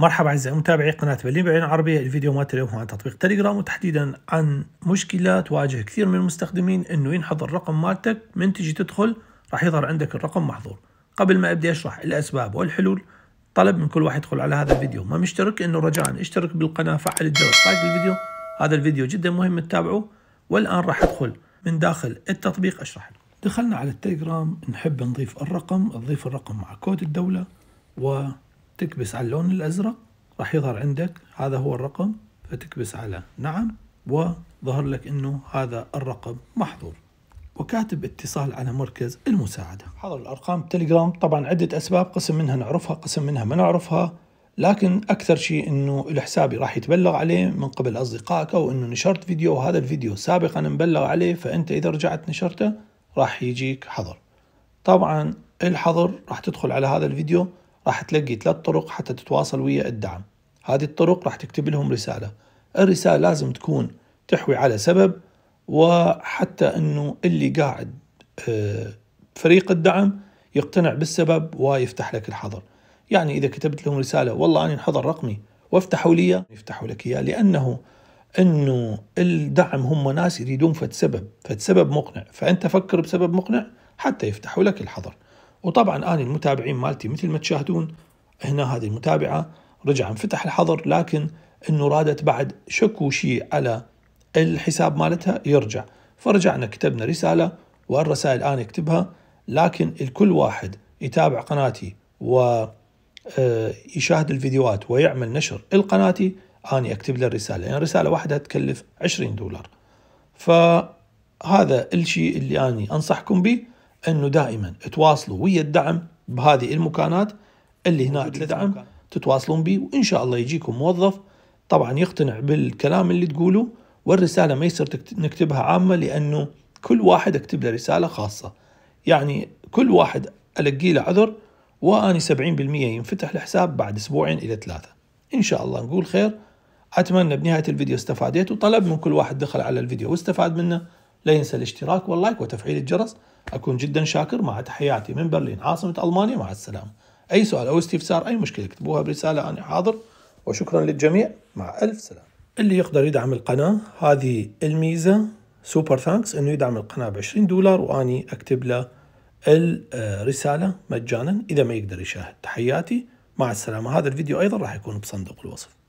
مرحبا أعزائي متابعي قناة بلين بعين عربية الفيديو مالتي اليوم هو عن تطبيق تليجرام وتحديدا عن مشكلة تواجه كثير من المستخدمين انه ينحظر الرقم مالتك من تجي تدخل راح يظهر عندك الرقم محظور قبل ما ابدي اشرح الاسباب والحلول طلب من كل واحد يدخل على هذا الفيديو ما مشترك انه رجاء اشترك بالقناة فعل الجرس لايك الفيديو هذا الفيديو جدا مهم تتابعه والان راح ادخل من داخل التطبيق اشرح لكم دخلنا على التليجرام نحب نضيف الرقم نضيف الرقم مع كود الدولة و تكبس على اللون الأزرق راح يظهر عندك هذا هو الرقم فتكبس على نعم وظهر لك أنه هذا الرقم محظور وكاتب اتصال على مركز المساعدة حظر الأرقام تليجرام طبعا عدة أسباب قسم منها نعرفها قسم منها ما نعرفها لكن أكثر شيء أنه الحسابي راح يتبلغ عليه من قبل أصدقائك أو أنه نشرت فيديو وهذا الفيديو سابقا مبلغ عليه فأنت إذا رجعت نشرته راح يجيك حظر طبعا الحظر راح تدخل على هذا الفيديو راح تلاقي ثلاث طرق حتى تتواصل ويا الدعم هذه الطرق راح تكتب لهم رسالة الرسالة لازم تكون تحوي على سبب وحتى أنه اللي قاعد آه، فريق الدعم يقتنع بالسبب ويفتح لك الحظر يعني إذا كتبت لهم رسالة والله أنا انحضر رقمي وافتحوا لي يفتحوا لك إياه لأنه أنه الدعم هم ناس يريدون فد سبب فد سبب مقنع فأنت فكر بسبب مقنع حتى يفتحوا لك الحظر وطبعا أنا المتابعين مالتي مثل ما تشاهدون هنا هذه المتابعة رجع انفتح الحظر لكن انه رادت بعد شكو شيء على الحساب مالتها يرجع فرجعنا كتبنا رسالة والرسائل أنا أكتبها لكن الكل واحد يتابع قناتي و آه، يشاهد الفيديوهات ويعمل نشر القناتي أنا أكتب له الرسالة لأن يعني رسالة واحدة تكلف 20 دولار فهذا الشيء اللي أنا أنصحكم به انه دائما تواصلوا ويا الدعم بهذه المكانات اللي هنا تدعم تتواصلون به وان شاء الله يجيكم موظف طبعا يقتنع بالكلام اللي تقولوه والرساله ما يصير نكتبها عامه لانه كل واحد اكتب له رساله خاصه يعني كل واحد القي له عذر واني 70% ينفتح الحساب بعد اسبوعين الى ثلاثه ان شاء الله نقول خير اتمنى بنهايه الفيديو استفاديت وطلب من كل واحد دخل على الفيديو واستفاد منه لا ينسى الاشتراك واللايك وتفعيل الجرس أكون جدا شاكر مع تحياتي من برلين عاصمة ألمانيا مع السلامة أي سؤال أو استفسار أي مشكلة اكتبوها برسالة أنا حاضر وشكرا للجميع مع ألف سلامة اللي يقدر يدعم القناة هذه الميزة سوبر ثانكس أنه يدعم القناة ب 20 دولار وأني أكتب له الرسالة مجانا إذا ما يقدر يشاهد تحياتي مع السلامة هذا الفيديو أيضا راح يكون بصندوق الوصف